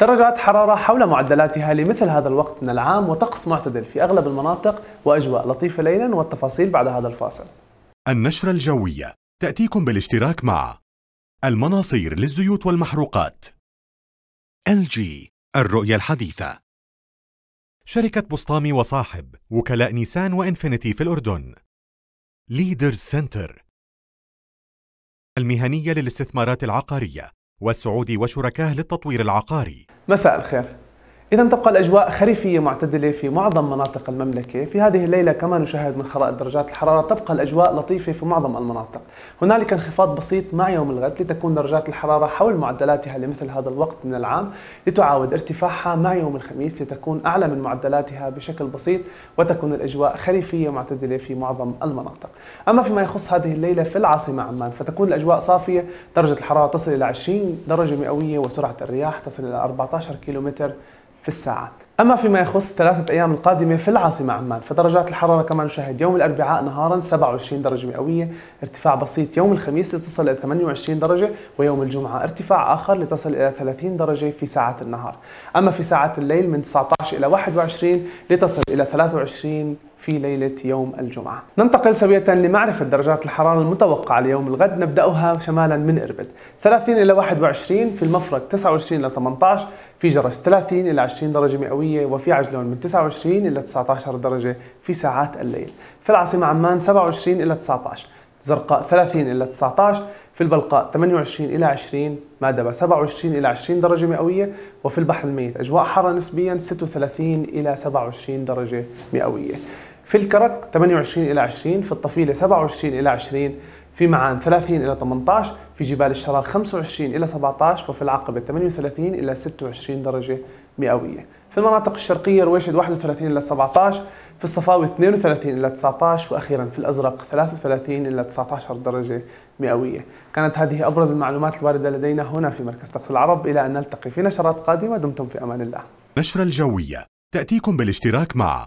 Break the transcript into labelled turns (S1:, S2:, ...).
S1: درجات حرارة حول معدلاتها لمثل هذا الوقت من العام وطقس معتدل في أغلب المناطق وأجواء لطيفة ليلا والتفاصيل بعد هذا الفاصل
S2: النشرة الجوية تأتيكم بالاشتراك مع المناصير للزيوت والمحروقات LG الرؤية الحديثة شركة بسطامي وصاحب وكلاء نيسان وإنفينيتي في الأردن ليدرز سنتر المهنية للاستثمارات العقارية والسعودي وشركاه للتطوير العقاري
S1: مساء الخير إذا تبقى الأجواء خريفية معتدلة في معظم مناطق المملكة في هذه الليلة كما نشاهد من خرائط درجات الحرارة تبقى الأجواء لطيفة في معظم المناطق هنالك انخفاض بسيط مع يوم الغد لتكون درجات الحرارة حول معدلاتها لمثل هذا الوقت من العام لتعاود ارتفاعها مع يوم الخميس لتكون أعلى من معدلاتها بشكل بسيط وتكون الأجواء خريفية معتدلة في معظم المناطق أما فيما يخص هذه الليلة في العاصمة عمان فتكون الأجواء صافية درجة الحرارة تصل إلى 20 درجة مئوية وسرعة الرياح تصل إلى 14 كيلومتر في الساعات أما فيما يخص ثلاثة أيام القادمة في العاصمة عمان فدرجات الحرارة كما نشاهد يوم الأربعاء نهارا 27 درجة مئوية ارتفاع بسيط يوم الخميس لتصل إلى 28 درجة ويوم الجمعة ارتفاع آخر لتصل إلى 30 درجة في ساعات النهار أما في ساعات الليل من 19 إلى 21 لتصل إلى 23 في ليلة يوم الجمعة ننتقل سوية لمعرفة درجات الحرارة المتوقعة ليوم الغد نبدأها شمالا من إربد 30 إلى 21 في المفرق 29 إلى 18 في جرس 30 إلى 20 درجة مئوية وفي عجلون من 29 إلى 19 درجة في ساعات الليل في العاصمة عمان 27 إلى 19 زرقاء 30 إلى 19 في البلقاء 28 إلى 20 مادبة 27 إلى 20 درجة مئوية وفي البحر الميت أجواء حارة نسبيا 36 إلى 27 درجة مئوية في الكرك 28 إلى 20 في الطفيلة 27 إلى 20 في معان 30 إلى 18 في جبال الشراغ 25 إلى 17 وفي العقبة 38 إلى 26 درجة مئوية في المناطق الشرقية رويشد 31 إلى 17 في الصفاوي 32 إلى 19 وأخيرا في الأزرق 33 إلى 19 درجة مئوية كانت هذه أبرز المعلومات الواردة لدينا هنا في مركز طقس العرب إلى أن نلتقي في نشرات قادمة دمتم في أمان الله
S2: نشر الجوية تأتيكم بالاشتراك مع